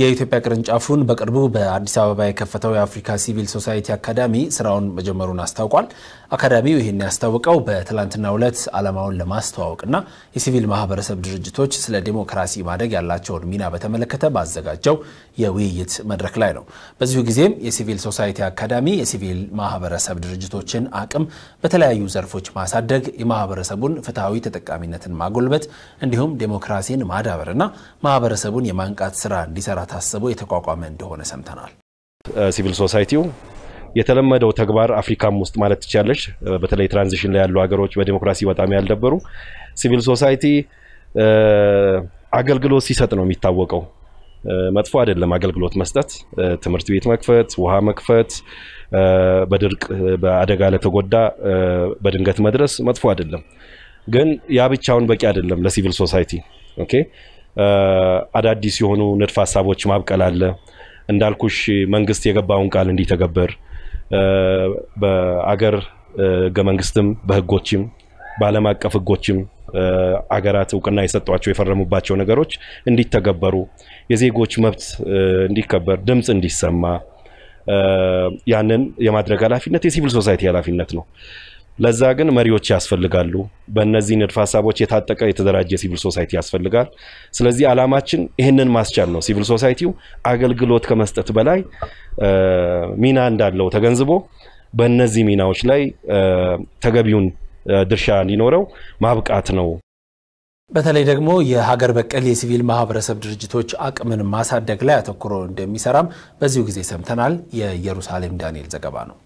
የኢትዮጵያ ቅርንጫፉን በቅርቡ በአዲስ አበባ የከፈተው የአፍሪካ ሲቪል ሶሳይቲ አካዳሚ ስራውን መጀመሩን አስታውቋል። አካዳሚው ይህን ያስታወቀው በትላንትናው ዕለት ዓላማውን ለማስተዋወቅና የሲቪል ማህበረሰብ ድርጅቶች ስለ ዲሞክራሲ ማደግ ያላቸውን ሚና በተመለከተ ባዘጋጀው የውይይት መድረክ ላይ ነው። በዚሁ ጊዜም የሲቪል ሶሳይቲ አካዳሚ የሲቪል ማህበረሰብ ድርጅቶችን አቅም በተለያዩ ዘርፎች ማሳደግ፣ የማህበረሰቡን ፍትሐዊ ተጠቃሚነትን ማጎልበት እንዲሁም ዴሞክራሲን ማዳበርና ማህበረሰቡን የማንቃት ስራ እንዲሰራ ታስቦ የተቋቋመ እንደሆነ ሰምተናል። ሲቪል ሶሳይቲው የተለመደው ተግባር አፍሪካም ውስጥ ማለት ትቻለች፣ በተለይ ትራንዚሽን ላይ ያሉ ሀገሮች በዲሞክራሲ በጣም ያልደበሩ ሲቪል ሶሳይቲ አገልግሎት ሲሰጥ ነው የሚታወቀው። መጥፎ አይደለም አገልግሎት መስጠት፣ ትምህርት ቤት መክፈት፣ ውሃ መክፈት፣ በድርቅ በአደጋ ለተጎዳ በድንገት መድረስ መጥፎ አይደለም። ግን ያ ብቻውን በቂ አይደለም ለሲቪል ሶሳይቲ ኦኬ አዳዲስ የሆኑ ንድፍ ሀሳቦች ማብቀል አለ። እንዳልኩሽ መንግስት የገባውን ቃል እንዲተገበር በአገር ህገ መንግስትም በህጎችም በዓለም አቀፍ ህጎችም አገራት እውቅና የሰጧቸው የፈረሙባቸው ነገሮች እንዲተገበሩ የዜጎች መብት እንዲከበር ድምፅ እንዲሰማ ያንን የማድረግ ኃላፊነት የሲቪል ሶሳይቲ ኃላፊነት ነው። ለዛ ግን መሪዎች ያስፈልጋሉ። በእነዚህ ንድፍ ሀሳቦች የታጠቀ የተደራጀ ሲቪል ሶሳይቲ ያስፈልጋል። ስለዚህ አላማችን ይህንን ማስቻል ነው። ሲቪል ሶሳይቲው አገልግሎት ከመስጠት በላይ ሚና እንዳለው ተገንዝቦ በእነዚህ ሚናዎች ላይ ተገቢውን ድርሻ እንዲኖረው ማብቃት ነው። በተለይ ደግሞ የሀገር በቀል የሲቪል ማህበረሰብ ድርጅቶች አቅምን ማሳደግ ላይ አተኩሮ እንደሚሰራም በዚሁ ጊዜ ሰምተናል። የኢየሩሳሌም ዳንኤል ዘገባ ነው።